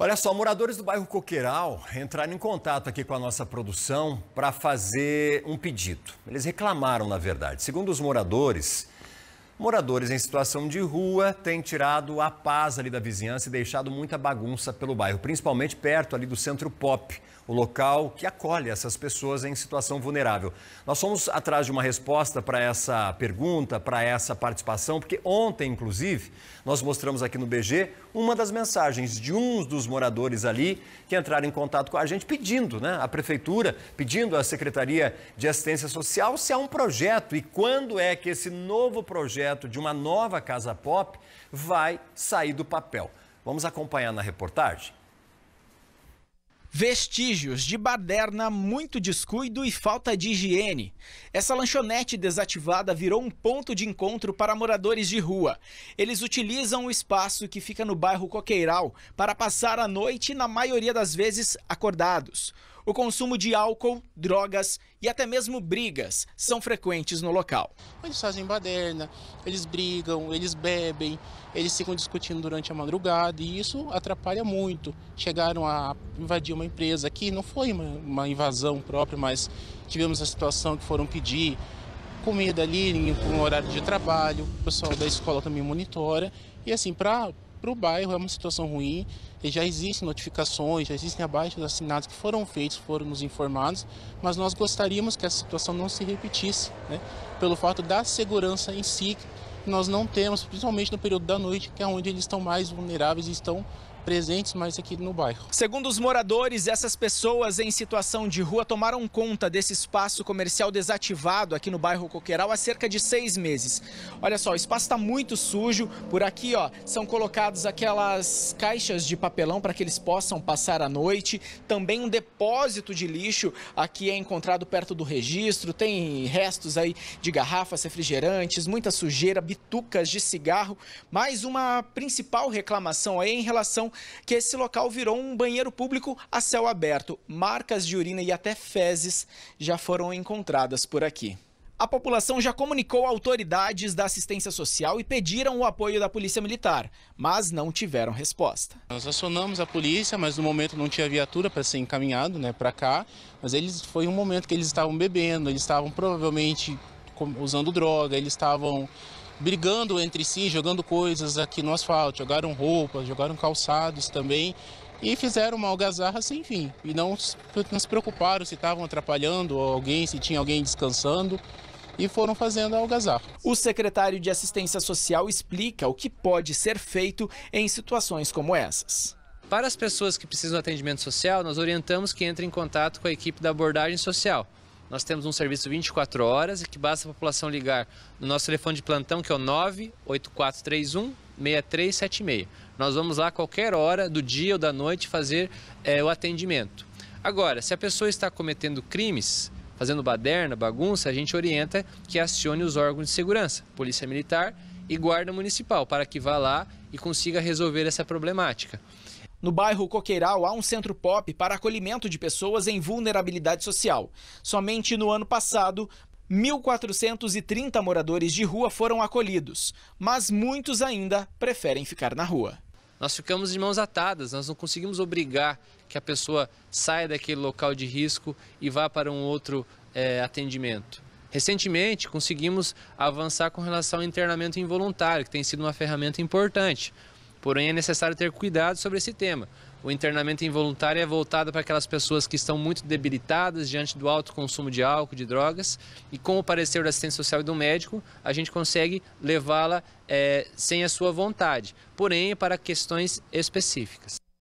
Olha só, moradores do bairro Coqueiral entraram em contato aqui com a nossa produção para fazer um pedido. Eles reclamaram, na verdade. Segundo os moradores, Moradores em situação de rua têm tirado a paz ali da vizinhança e deixado muita bagunça pelo bairro, principalmente perto ali do Centro Pop, o local que acolhe essas pessoas em situação vulnerável. Nós fomos atrás de uma resposta para essa pergunta, para essa participação, porque ontem, inclusive, nós mostramos aqui no BG uma das mensagens de um dos moradores ali que entraram em contato com a gente pedindo, né, a prefeitura, pedindo à Secretaria de Assistência Social se há um projeto e quando é que esse novo projeto projeto de uma nova casa pop vai sair do papel. Vamos acompanhar na reportagem? Vestígios de baderna, muito descuido e falta de higiene. Essa lanchonete desativada virou um ponto de encontro para moradores de rua. Eles utilizam o espaço que fica no bairro Coqueiral para passar a noite e, na maioria das vezes, acordados. O consumo de álcool, drogas e até mesmo brigas são frequentes no local. Eles fazem baderna, eles brigam, eles bebem, eles ficam discutindo durante a madrugada e isso atrapalha muito. Chegaram a invadir uma empresa aqui, não foi uma, uma invasão própria, mas tivemos a situação que foram pedir comida ali, com horário de trabalho, o pessoal da escola também monitora. E assim, para para o bairro é uma situação ruim e já existem notificações, já existem abaixos assinados que foram feitos, foram nos informados, mas nós gostaríamos que essa situação não se repetisse, né? pelo fato da segurança em si, que nós não temos, principalmente no período da noite, que é onde eles estão mais vulneráveis e estão presentes, mas aqui no bairro. Segundo os moradores, essas pessoas em situação de rua tomaram conta desse espaço comercial desativado aqui no bairro Coqueiral há cerca de seis meses. Olha só, o espaço está muito sujo. Por aqui, ó, são colocadas aquelas caixas de papelão para que eles possam passar a noite. Também um depósito de lixo aqui é encontrado perto do registro. Tem restos aí de garrafas, refrigerantes, muita sujeira, bitucas de cigarro. Mais uma principal reclamação aí em relação que esse local virou um banheiro público a céu aberto. Marcas de urina e até fezes já foram encontradas por aqui. A população já comunicou autoridades da assistência social e pediram o apoio da Polícia Militar, mas não tiveram resposta. Nós acionamos a polícia, mas no momento não tinha viatura para ser encaminhado né, para cá. Mas eles, foi um momento que eles estavam bebendo, eles estavam provavelmente usando droga, eles estavam brigando entre si, jogando coisas aqui no asfalto, jogaram roupas, jogaram calçados também e fizeram uma algazarra sem fim. E não, não se preocuparam se estavam atrapalhando alguém, se tinha alguém descansando. E foram fazendo a algazarra. O secretário de Assistência Social explica o que pode ser feito em situações como essas. Para as pessoas que precisam de atendimento social, nós orientamos que entrem em contato com a equipe da abordagem social. Nós temos um serviço 24 horas e que basta a população ligar no nosso telefone de plantão, que é o 98431 6376. Nós vamos lá a qualquer hora do dia ou da noite fazer é, o atendimento. Agora, se a pessoa está cometendo crimes, fazendo baderna, bagunça, a gente orienta que acione os órgãos de segurança, Polícia Militar e Guarda Municipal, para que vá lá e consiga resolver essa problemática. No bairro Coqueiral há um centro pop para acolhimento de pessoas em vulnerabilidade social. Somente no ano passado, 1.430 moradores de rua foram acolhidos, mas muitos ainda preferem ficar na rua. Nós ficamos de mãos atadas, nós não conseguimos obrigar que a pessoa saia daquele local de risco e vá para um outro é, atendimento. Recentemente, conseguimos avançar com relação ao internamento involuntário, que tem sido uma ferramenta importante. Porém, é necessário ter cuidado sobre esse tema. O internamento involuntário é voltado para aquelas pessoas que estão muito debilitadas diante do alto consumo de álcool, de drogas, e com o parecer da assistência social e do médico, a gente consegue levá-la é, sem a sua vontade, porém para questões específicas.